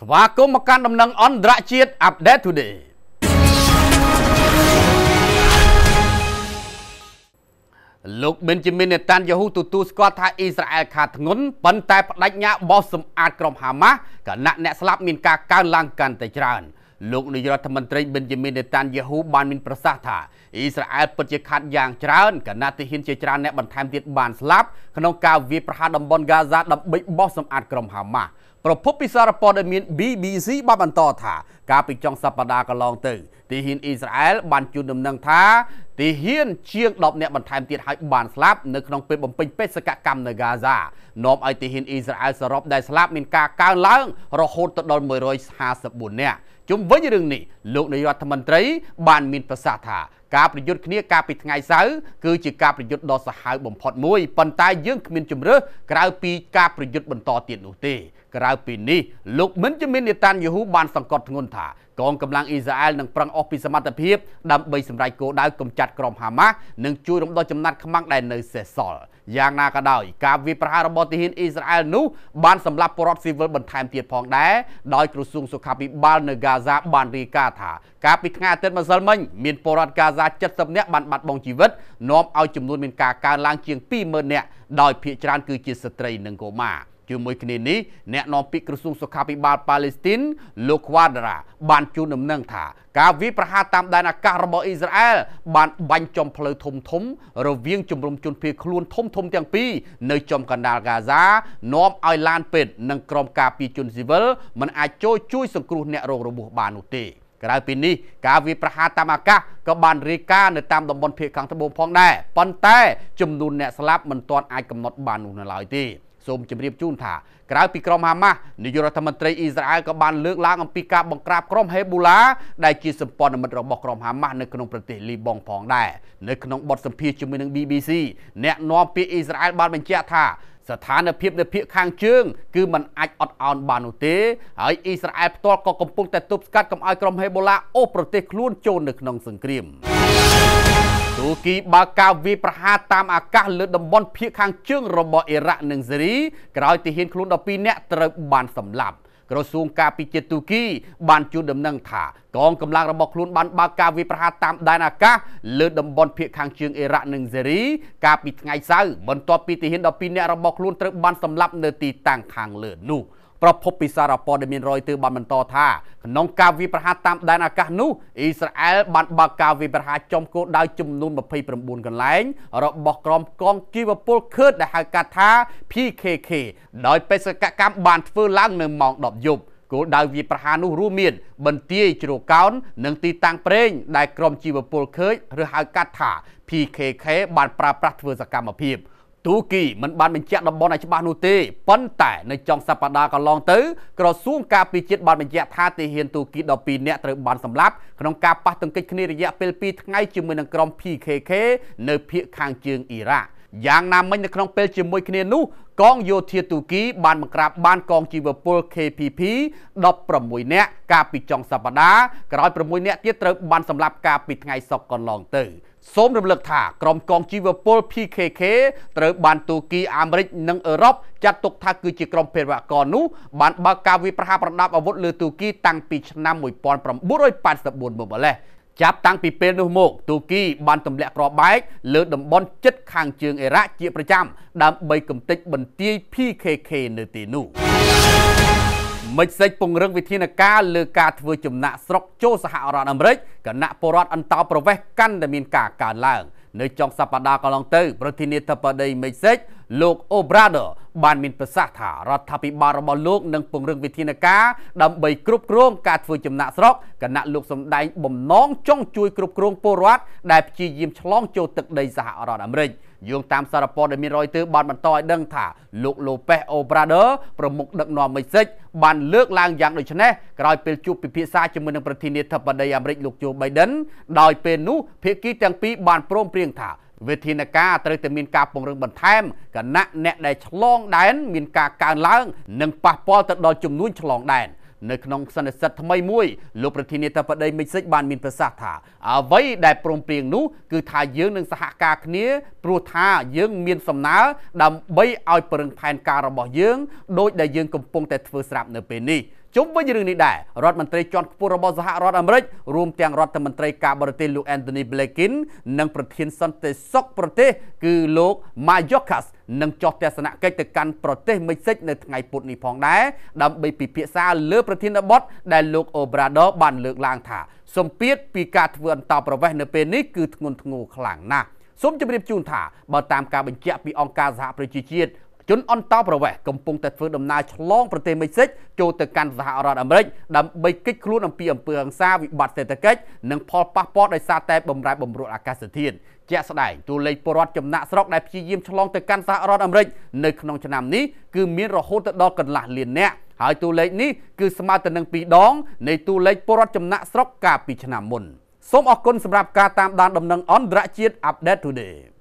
ស្វាគមន៍មកកាន់ដំណឹងអន្តរជាតិ Update Today លោក Benjamin Netanyahu ទទួលស្គាល់ថាអ៊ីស្រាអែលខាតធ្ងន់ប៉ុន្តែបដិញ្ញាបោះសម្អាតក្រុមហាម៉ាស់គណៈអ្នកស្លាប់មានការកើនឡើងកាន់តែច្រើន លោកនាយរដ្ឋមន្ត្រី Benjamin Netanyahu បានមានប្រសាសន៍ថាអ៊ីស្រាអែលពិតជាខាត់យ៉ាងច្រើនគណៈទាហានជាច្រើនអ្នកបន្ថែមទៀតបានស្លាប់ក្នុងការវាយប្រហារតំបន់ Gaza ដើម្បីបោះសម្អាតក្រុមហាម៉ាស់ប្រភពពីសារព័ត៌មាន BBC បានបន្តថាកាលពីចុងសប្តាហ៍កន្លងទៅទីហ៊ានអ៊ីស្រាអែល បានជូនដំណឹងថាទីហ៊ានជាង10នាក់បន្ថែមទៀតហើយបានស្លាប់នៅក្នុងពេលបំពេញបេសកកម្មនៅហ្គាហ្សានាំឲ្យទីហ៊ានអ៊ីស្រាអែលសរុបដែលស្លាប់មានការកើនឡើងរហូតទៅដល់154នាក់ជុំវិញរឿងនេះលោកនាយរដ្ឋមន្ត្រីបានមានប្រសាសន៍ថាការប្រយុទ្ធគ្នាកាលពីថ្ងៃសៅរ៍គឺជាការប្រយុទ្ធដ៏សាហាវបំផុតមួយប៉ុន្តែយើងគ្មានជំរើសក្រៅពីការប្រយុទ្ធបន្តទៀតនោះទេក្រៅពីនេះលោកមិនជាមាននេតានយេហូបានសង្កត់ធ្ងន់ថាកងកម្លាំងអ៊ីស្រាអែលនឹងប្រឹងអស់ពីសមត្ថភាពដើម្បីសម្រេចគោលដៅកម្ចាត់ក្រុមហាម៉ាស់និងជួយរំដោះចំណាត់ខ្មាំងដែលនៅសេសសល់យ៉ាងណាក៏ដោយ ការវាយប្រហាររបស់ទាហានអ៊ីស្រាអែលនោះបានសម្លាប់ពលរដ្ឋស៊ីវិលបន្ថែមទៀតផងដែរដោយក្រសួងសុខាភិបាលនៅហ្គាហ្សា បានរាយការណ៍ថាកាលពីថ្ងៃអាទិត្យម្សិលមិញមានពលរដ្ឋហ្គាហ្សា70នាក់បានបាត់បង់ជីវិតនាំឲ្យចំនួនមានការកើនឡើងជាង20000នាក់ដោយភ្នាក់ងារច្រើនគឺជាស្ត្រីនិងកុមារ។ជាមួយគ្នានេះអ្នកនាំពាក្យក្រសួងសុខាភិបាលប៉ាឡេស្ទីនលោក Quadra បានជូនដំណឹងថា ការវាយប្រហារតាមដែនអាកាសរបស់អ៊ីស្រាអែលបានបាញ់ចំផ្លូវធំធំរវាងជំរំជនភៀសខ្លួន ធំ ធំទាំងពីរនៅចំកណ្ដាលហ្គាហ្សានាំឲ្យឡាន ពេទ្យនិងក្រុមការពារជនស៊ីវិលមិនអាចចូលជួយសង្គ្រោះអ្នករងរបួសបាននោះទេក្រៅពីនេះការវាយប្រហារតាមអាកាសក៏បានរាយការណ៍នៅតាមតំបន់ភៀសខាងត្បូងផង ដែរប៉ុន្តែចំនួនអ្នកស្លាប់មិនទាន់អាចកំណត់បាននោះនៅឡើយទេសូមជម្រាបជូនថាក្រៅពីក្រុមហាម៉ាស់នាយករដ្ឋមន្ត្រីអ៊ីស្រាអែលក៏បានលើកឡើងអំពីការបង្ក្រាបក្រុមហេប៊ូឡាដែលជាសម្ព័ន្ធមិត្តរបស់ក្រុមហាម៉ាស់នៅក្នុងប្រទេសលីបង់ផងដែរនៅក្នុងបទសម្ភាសន៍ជាមួយនឹង BBC អ្នកនាំពាក្យអ៊ីស្រាអែលបានបញ្ជាក់ថាស្ថានភាព នៅភាគខាងជើងគឺมันអាចអត់ឱនបាននោះទេហើយអ៊ីស្រាអែលផ្ទាល់ក៏កំពុងតែទប់ស្កាត់កុំឲ្យក្រុមហេបូឡាអូសប្រទេសខ្លួនចូលនៅក្នុងសង្គ្រាមទូគីបើកការវាយប្រហារតាមអាកាសលើតំបន់ភៀកខាងជើងរបស់អ៊ីរ៉ាក់និងសេរីក្រោយទីហ៊ានខ្លួន12នាក់ត្រូវបានសម្លាប់ក្រសួងការពារជាតិទូគីបានជូនដំណឹងថាកងកម្លាំងរបស់ខ្លួនបានបើកការវាយប្រហារតាមដែនអាកាសលើតំបន់ភៀកខាងជើងអ៊ីរ៉ាក់និងសេរី កាលពីថ្ងៃសៅរ៍បន្ទាប់ពីទាហាន12នាក់របស់ខ្លួនត្រូវបានសម្លាប់នៅទីតាំងខាងលើនោះ។ប្រភពពីសារព័ត៌មានរយទើបានបន្តថាក្នុងការវាយប្រហារតាមដែនអាកាសនោះអ៊ីស្រាអែលបានបើកការវាយប្រហារចំគោលដៅចំនួន29កន្លែងរបស់ក្រុមកងជីវពលឃើតដែលហៅកាត់ថា PKK ដោយបេសកកម្មបានធ្វើឡើងនៅម៉ោង10យប់គោលដៅវាប្រហារនោះរួមមាន បន្ទាយជ្រោកោននិងទីតាំងប្រេងដែលក្រុមជីវពលឃើញឬហៅកាត់ថា PKK បានប្រើប្រាស់ធ្វើសកម្មភាព។ទូគីមិនបានបញ្ជាក់តំបន់ឲ្យច្បាស់នោះទេប៉ុន្តែនៅចុងសប្តាហ៍កន្លងទៅក្រសួងការពារជាតិបានបញ្ជាក់ថាទាហានទូគី12នាក់ត្រូវបានសម្លាប់ក្នុងការប៉ះទង្គិចគ្នារយៈពេល2ថ្ងៃជាមួយនឹងក្រុម PKK នៅភូមិខាងជើងអ៊ីរ៉ាក់យ៉ាងណាមិញនៅក្នុងពេលជាមួយគ្នានោះកងយោធាទូគីបានបង្ក្រាបបានកងជីវពល KPP 16នាក់កាលពីចុងសប្តាហ៍ក្រោយ6នាក់ទៀតត្រូវបានសម្លាប់កាលពីថ្ងៃសុក្រកន្លងទៅសូមរំលឹកថា ក្រុមកងជីវពល PKK ត្រូវបានទូគីអាមេរិកនិងអឺរ៉ុបចាត់ទុកថាគឺជាក្រុមភេរវករនោះបានបើកការវាយប្រហារប្រដាប់អាវុធលើទូគីតាំងពីឆ្នាំ1984មកម្ល៉េះចាប់តាំងពីពេលនោះមកទូគីបានទម្លាក់គ្រាប់បែកលើតំបន់ចិត្តខាងជើងអេរ៉ាក់ជាប្រចាំដើម្បីកំទេចបន្ទាយ PKK នៅទីនោះមិនសេចពង្រឹងវិធានការលើការធ្វើចំណាក់ស្រុកចូលសហរដ្ឋអាមេរិកគណៈពលរដ្ឋអន្តោប្រវេសន៍កាន់តែមានការកើនឡើង នៅចុងសប្តាហ៍កន្លងទៅប្រធានាធិបតីមិចសិចលោកអូប្រាដូបានមានប្រសាសន៍ថារដ្ឋាភិបាលរបស់លោកនឹងពង្រឹងវិធានការដើម្បីគ្រប់គ្រងការធ្វើចំណាក់ស្រុកគណៈលោកសម្ដែងបំណងចង់ជួយគ្រប់គ្រងពលរដ្ឋដែលព្យាយាមឆ្លងចូលទឹកដីសហរដ្ឋអាមេរិក។យោងតាមសារព័ត៌មានរយទើបានបន្តឲ្យដឹងថា លោកលូប៉េសអូប្រាដឺប្រមុខដឹកនាំមិចស៊ិចបានលើកឡើងយ៉ាងដូចនេះក្រោយពេលជួបពិភាក្សាជាមួយនឹងប្រធានាធិបតីអាមេរិកលោកជូបៃដិនដោយពេលនោះភាគីទាំងពីរបានព្រមព្រៀងថាវិធានការត្រូវតែមានការពង្រឹងបន្ថែមគណៈអ្នកដែលឆ្លងដែនមានការកើនឡើង និងប៉ះពាល់ទៅដល់ចំនួនឆ្លងដែន។នៅក្នុងសន្និសិទថ្មីមួយលោកប្រធានាធិបតីមិចស៊ិចបានមានប្រសាសន៍ថាអ្វីដែលព្រមព្រៀងនោះគឺថាយើងនឹងសហការគ្នាព្រោះថាយើងមានសំណើដើម្បីឲ្យពង្រឹងផែនការរបស់យើងដោយដែលយើងកំពុងតែធ្វើស្រាប់នៅពេលនេះជុំវិញរឿងនេះដែររដ្ឋមន្ត្រីជាន់ខ្ពស់របស់សហរដ្ឋអាមេរិករួមទាំងរដ្ឋមន្ត្រីការបរទេសលោក Anthony Blinken និងប្រធានសន្តិសុខប្រទេស គឺលោក Mayorkas នឹងចុះទស្សនកិច្ចទៅកាន់ប្រទេសមិចស៊ិកនៅថ្ងៃពុធនេះផងដែរដើម្បីពិភាក្សាលើប្រធានបទដែលលោក Obrador បានលើកឡើងថាសម្ពាធពីការធ្វើអន្តោប្រវេសន៍នៅពេលនេះគឺធ្ងន់ធ្ងរខ្លាំងណាស់សូមជម្រាបជូនថាបើតាមការបញ្ជាក់ពីអង្គការសហប្រជាជាតិជនអន្តោប្រវេសន៍កំពុងតែធ្វើដំណើរឆ្លងប្រទេសមិចសិចចូលទៅកាន់សហរដ្ឋអាមេរិកដើម្បីគេចខ្លួនអំពីអំពើហិង្សាវិបត្តិសេដ្ឋកិច្ចនិងផលប៉ះពាល់ដោយសារតែបំរែបំរួលអាកាសធាតុជាក់ស្ដែងតួលេខពលរដ្ឋចំណាក់ស្រុកដែលព្យាយាមឆ្លងទៅកាន់សហរដ្ឋអាមេរិកនៅក្នុងឆ្នាំនេះគឺមានរហូតទៅដល់កន្លះលាននាក់ហើយតួលេខនេះគឺស្មើទៅនឹង2ដងនៃតួលេខពលរដ្ឋចំណាក់ស្រុកកាលពីឆ្នាំមុនសូមអរគុណសម្រាប់ការតាមដានដំណឹងអន្តរជាតិ Update Today